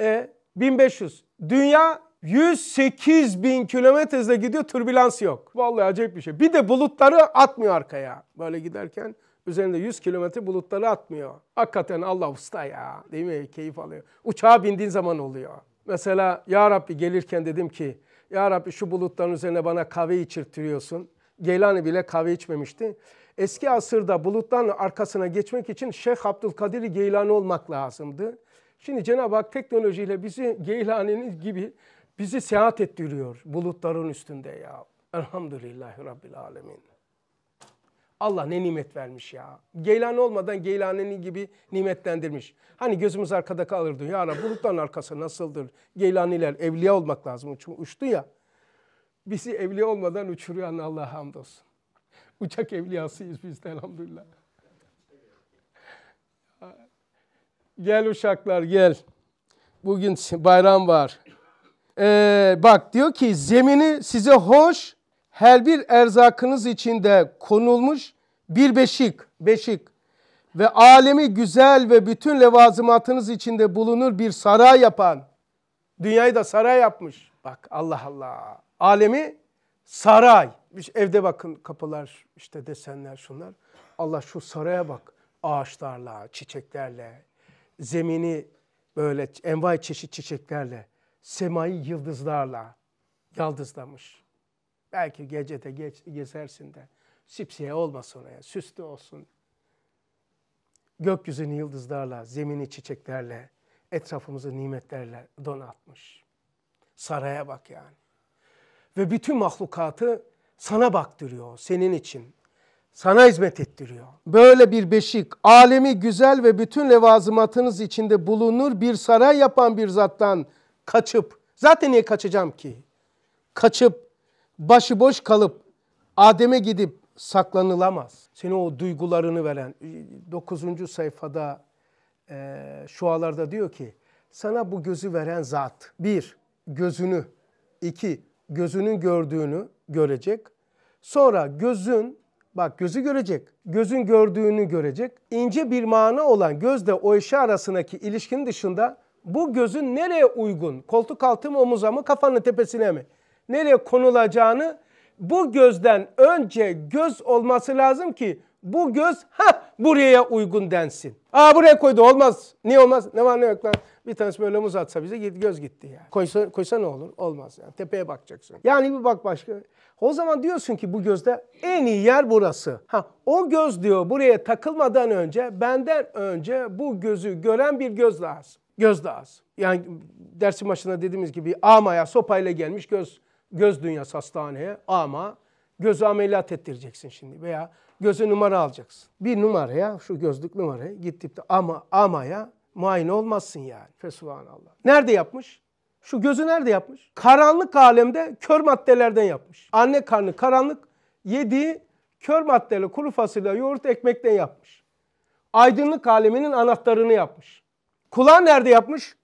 E 1500. Dünya 108 bin kilometre gidiyor, türbülans yok. Vallahi acayip bir şey. Bir de bulutları atmıyor arkaya. Böyle giderken Üzerinde 100 kilometre bulutları atmıyor. Hakikaten Allah usta ya. Değil mi? Keyif alıyor. Uçağa bindiğin zaman oluyor. Mesela Ya Rabbi gelirken dedim ki Ya Rabbi şu bulutların üzerine bana kahve içirtiyorsun. Geylani bile kahve içmemişti. Eski asırda bulutların arkasına geçmek için Şeyh Abdülkadir Geylani olmak lazımdı. Şimdi Cenab-ı Hak teknolojiyle bizi Geylani'nin gibi bizi seyahat ettiriyor bulutların üstünde ya. Elhamdülillahi Rabbil Alemin. Allah ne nimet vermiş ya. Geylani olmadan Geylani'nin gibi nimetlendirmiş. Hani gözümüz arkada kalırdı. Ya Rabbi bulutların arkası nasıldır? Geylaniler evliya olmak lazım. uçtu ya. Bizi evliya olmadan uçuruyan Allah'a hamdolsun. Uçak evliyasıyız biz de elhamdülillah. Gel uşaklar gel. Bugün bayram var. Ee, bak diyor ki zemini size hoş her bir erzakınız içinde konulmuş bir beşik, beşik ve alemi güzel ve bütün levazımatınız içinde bulunur bir saray yapan. Dünyayı da saray yapmış. Bak Allah Allah. Alemi saray. Evde bakın kapılar işte desenler şunlar. Allah şu saraya bak. Ağaçlarla, çiçeklerle, zemini böyle envai çeşit çiçeklerle, semayı yıldızlarla yaldızlamış. Belki gecede geç, gezersin de. Sipsiye olmasın oraya, süslü olsun. Gökyüzünü yıldızlarla, zemini çiçeklerle, etrafımızı nimetlerle donatmış. Saraya bak yani. Ve bütün mahlukatı sana baktırıyor, senin için. Sana hizmet ettiriyor. Böyle bir beşik, alemi güzel ve bütün levazımatınız içinde bulunur bir saray yapan bir zattan kaçıp, zaten niye kaçacağım ki? Kaçıp, başıboş kalıp, Adem'e gidip saklanılamaz. Seni o duygularını veren 9. E, sayfada e, şualarda diyor ki sana bu gözü veren zat bir gözünü iki gözünün gördüğünü görecek. Sonra gözün bak gözü görecek. Gözün gördüğünü görecek. İnce bir mana olan gözle o eşi arasındaki ilişkinin dışında bu gözün nereye uygun? Koltuk altı mı omuza mı kafanın tepesine mi? Nereye konulacağını bu gözden önce göz olması lazım ki bu göz ha buraya uygun densin. Aa buraya koydu olmaz. Niye olmaz? Ne var ne yok lan. Bir tanesi böyle omuz atsa bize göz gitti yani. Koysa, koysa ne olur? Olmaz yani. Tepeye bakacaksın. Yani bir bak başka. O zaman diyorsun ki bu gözde en iyi yer burası. Ha o göz diyor buraya takılmadan önce benden önce bu gözü gören bir göz lazım. Göz lazım. Yani dersin başında dediğimiz gibi amaya sopayla gelmiş göz göz dünyası hastaneye ama gözü ameliyat ettireceksin şimdi veya göze numara alacaksın. Bir numaraya şu gözlük numaraya gittip de ama amaya muayene olmazsın yani. Allah Nerede yapmış? Şu gözü nerede yapmış? Karanlık alemde kör maddelerden yapmış. Anne karnı karanlık yediği kör maddeli kuru fasulye yoğurt ekmekten yapmış. Aydınlık aleminin anahtarını yapmış. Kulağı nerede yapmış?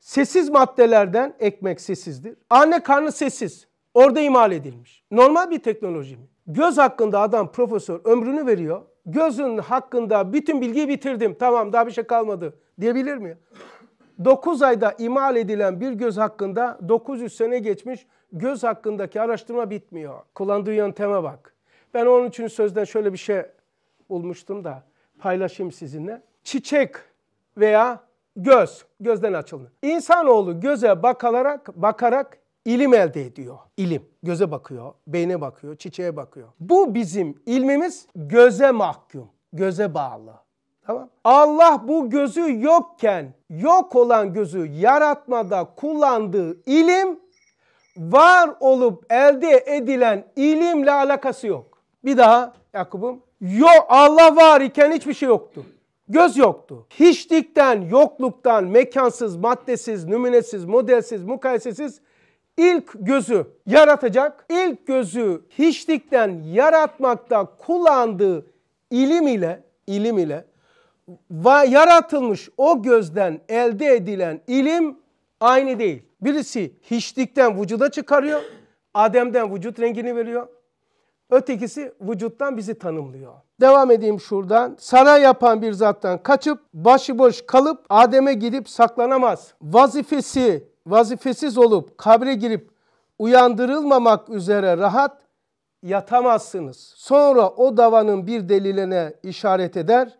Sessiz maddelerden ekmek sessizdir. Anne karnı sessiz. Orada imal edilmiş. Normal bir teknoloji mi? Göz hakkında adam profesör ömrünü veriyor. Gözün hakkında bütün bilgiyi bitirdim. Tamam daha bir şey kalmadı diyebilir mi? 9 ayda imal edilen bir göz hakkında 900 sene geçmiş göz hakkındaki araştırma bitmiyor. Kullandığı yönteme bak. Ben onun için sözden şöyle bir şey bulmuştum da paylaşayım sizinle. Çiçek veya göz, gözden açılır. İnsanoğlu göze bakarak, bakarak ilim elde ediyor. İlim. Göze bakıyor, beyne bakıyor, çiçeğe bakıyor. Bu bizim ilmimiz göze mahkum, göze bağlı. Tamam. Allah bu gözü yokken yok olan gözü yaratmada kullandığı ilim var olup elde edilen ilimle alakası yok. Bir daha Yakup'um. Yo Allah var iken hiçbir şey yoktu. Göz yoktu. Hiçlikten, yokluktan, mekansız, maddesiz, nümunesiz, modelsiz, mukayesesiz ilk gözü yaratacak. ilk gözü hiçlikten yaratmakta kullandığı ilim ile ilim ile ve yaratılmış o gözden elde edilen ilim aynı değil. Birisi hiçlikten vücuda çıkarıyor. Adem'den vücut rengini veriyor. Ötekisi vücuttan bizi tanımlıyor. Devam edeyim şuradan. Saray yapan bir zattan kaçıp başıboş kalıp Adem'e gidip saklanamaz. Vazifesi vazifesiz olup kabre girip uyandırılmamak üzere rahat yatamazsınız. Sonra o davanın bir deliline işaret eder.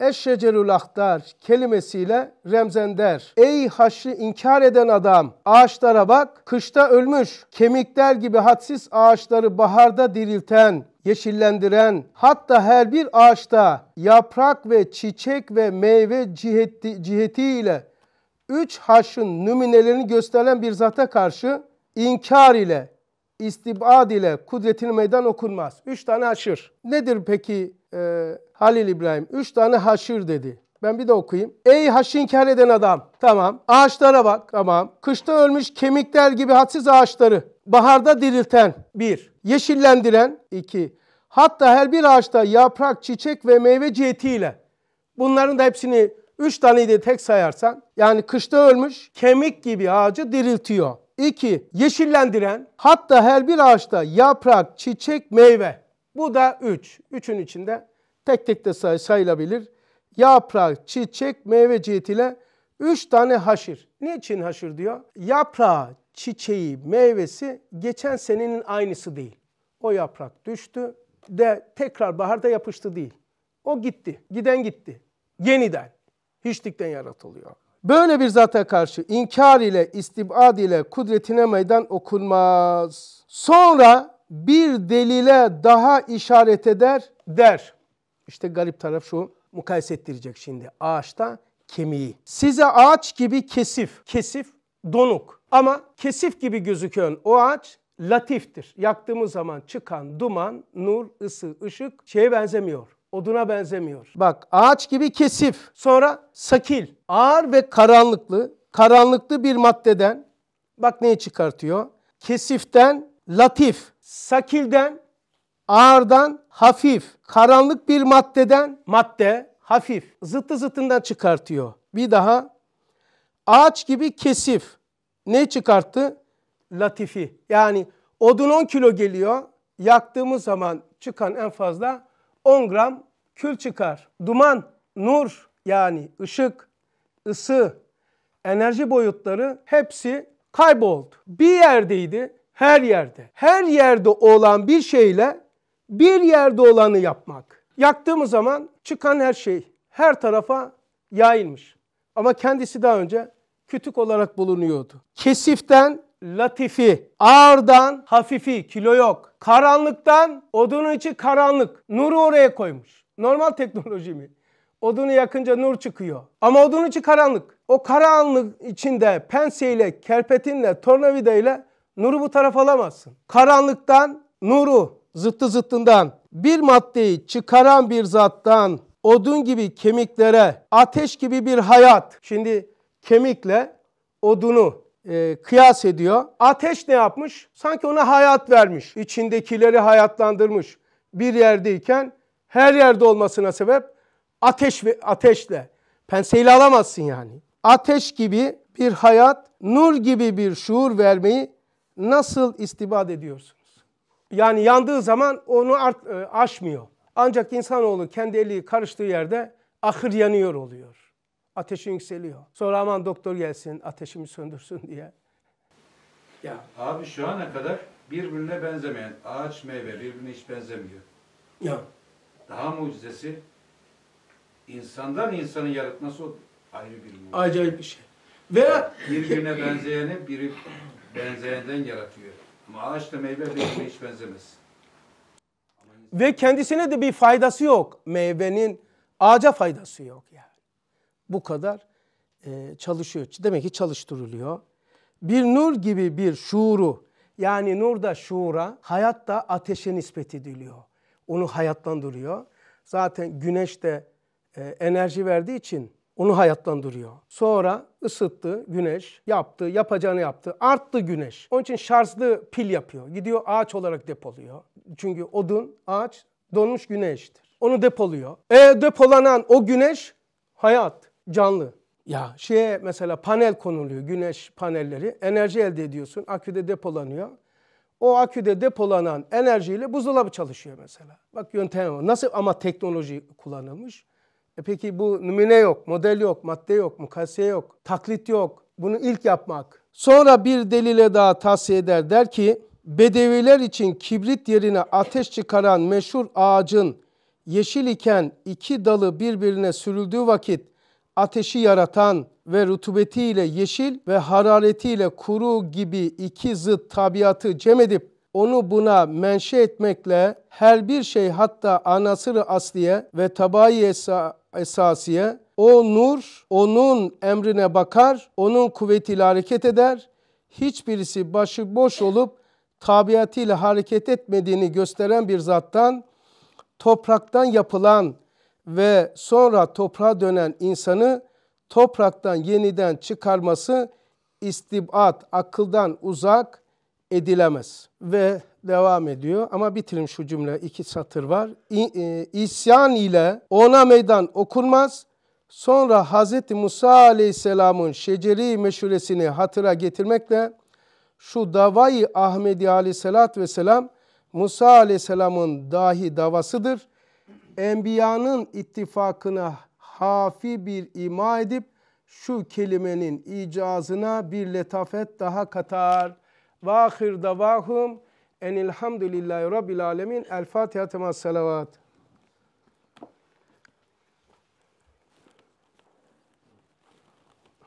Eşşecerül ahtar kelimesiyle remzen der. Ey haşrı inkar eden adam ağaçlara bak kışta ölmüş kemikler gibi hadsiz ağaçları baharda dirilten yeşillendiren hatta her bir ağaçta yaprak ve çiçek ve meyve ciheti, cihetiyle 3H'ın nüminelerini gösteren bir zata karşı inkar ile, istibad ile kudretin meydan okunmaz. Üç tane haşır. Nedir peki e, Halil İbrahim? Üç tane haşır dedi. Ben bir de okuyayım. Ey haşı inkar eden adam. Tamam. Ağaçlara bak. Tamam. Kışta ölmüş kemikler gibi hadsiz ağaçları. Baharda dirilten. Bir. Yeşillendiren. iki. Hatta her bir ağaçta yaprak, çiçek ve meyve cihetiyle. Bunların da hepsini 3 taneyi de tek sayarsan yani kışta ölmüş kemik gibi ağacı diriltiyor. 2. Yeşillendiren hatta her bir ağaçta yaprak, çiçek, meyve. Bu da 3. Üç. 3'ün içinde tek tek de say sayılabilir. Yaprak, çiçek, meyve cihetiyle 3 tane haşir. Niçin haşir diyor? Yaprağı, çiçeği, meyvesi geçen senenin aynısı değil. O yaprak düştü de tekrar baharda yapıştı değil. O gitti. Giden gitti. Yeniden hiçlikten yaratılıyor. Böyle bir zata karşı inkar ile, istibad ile kudretine meydan okunmaz. Sonra bir delile daha işaret eder, der. İşte garip taraf şu, mukayese ettirecek şimdi. Ağaçta kemiği. Size ağaç gibi kesif, kesif donuk ama kesif gibi gözüken o ağaç latiftir. Yaktığımız zaman çıkan duman, nur, ısı, ışık şeye benzemiyor oduna benzemiyor. Bak ağaç gibi kesif. Sonra sakil. Ağır ve karanlıklı, karanlıklı bir maddeden bak neyi çıkartıyor? Kesiften latif, sakilden ağırdan hafif, karanlık bir maddeden madde hafif. Zıttı zıttından çıkartıyor. Bir daha ağaç gibi kesif. Ne çıkarttı? Latifi. Yani odun 10 kilo geliyor. Yaktığımız zaman çıkan en fazla 10 gram kül çıkar. Duman, nur yani ışık, ısı, enerji boyutları hepsi kayboldu. Bir yerdeydi, her yerde. Her yerde olan bir şeyle bir yerde olanı yapmak. Yaktığımız zaman çıkan her şey her tarafa yayılmış. Ama kendisi daha önce kütük olarak bulunuyordu. Kesiften latifi, ağırdan hafifi, kilo yok. Karanlıktan odunun içi karanlık. Nuru oraya koymuş. Normal teknoloji mi? Odunu yakınca nur çıkıyor. Ama odunun içi karanlık. O karanlık içinde penseyle, kerpetinle, tornavidayla nuru bu tarafa alamazsın. Karanlıktan nuru, zıttı zıttından bir maddeyi çıkaran bir zattan odun gibi kemiklere, ateş gibi bir hayat. Şimdi kemikle odunu e, kıyas ediyor. Ateş ne yapmış? Sanki ona hayat vermiş. İçindekileri hayatlandırmış. Bir yerdeyken her yerde olmasına sebep ateş ve ateşle. Penseyle alamazsın yani. Ateş gibi bir hayat, nur gibi bir şuur vermeyi nasıl istibad ediyorsunuz? Yani yandığı zaman onu art e, aşmıyor. Ancak insanoğlu kendi eli karıştığı yerde ahır yanıyor oluyor. Ateşin yükseliyor. Sonra aman doktor gelsin ateşimi söndürsün diye. Ya. Abi şu ana kadar birbirine benzemeyen ağaç meyve birbirine hiç benzemiyor. Ya. Daha mucizesi insandan insanı yaratması o ayrı bir mucize. Acayip bir şey. Ve birbirine benzeyeni biri benzeyenden yaratıyor. Ama ağaçla meyve birbirine hiç benzemez. Ve kendisine de bir faydası yok. Meyvenin ağaca faydası yok yani bu kadar e, çalışıyor. Demek ki çalıştırılıyor. Bir nur gibi bir şuuru yani nur da şuura, hayat da ateşe nispet ediliyor. Onu hayatlandırıyor. Zaten güneş de e, enerji verdiği için onu hayatlandırıyor. Sonra ısıttı güneş, yaptı, yapacağını yaptı. Arttı güneş. Onun için şarjlı pil yapıyor. Gidiyor ağaç olarak depoluyor. Çünkü odun, ağaç donmuş güneştir. Onu depoluyor. E depolanan o güneş hayat canlı. Ya şeye mesela panel konuluyor, güneş panelleri. Enerji elde ediyorsun, aküde depolanıyor. O aküde depolanan enerjiyle buzdolabı çalışıyor mesela. Bak yöntem nasıl ama teknoloji kullanılmış. E peki bu numune yok, model yok, madde yok, mukayese yok, taklit yok. Bunu ilk yapmak. Sonra bir delile daha tavsiye eder der ki Bedeviler için kibrit yerine ateş çıkaran meşhur ağacın yeşil iken iki dalı birbirine sürüldüğü vakit ateşi yaratan ve rutubetiyle yeşil ve hararetiyle kuru gibi iki zıt tabiatı cem edip onu buna menşe etmekle her bir şey hatta anasır asliye ve tabai esa esasiye o nur onun emrine bakar, onun kuvvetiyle hareket eder. Hiçbirisi başı boş olup tabiatıyla hareket etmediğini gösteren bir zattan topraktan yapılan ve sonra toprağa dönen insanı topraktan yeniden çıkarması istibat, akıldan uzak edilemez. Ve devam ediyor ama bitirim şu cümle iki satır var. E, isyan ile ona meydan okunmaz. Sonra Hz. Musa aleyhisselamın şeceri meşhuresini hatıra getirmekle şu davayı Ahmedi aleyhisselat vesselam Musa aleyhisselamın dahi davasıdır enbiyanın ittifakına hafi bir ima edip şu kelimenin icazına bir letafet daha katar. Vahir davahum enilhamdülillahi rabbil alemin. El Fatiha temas salavat.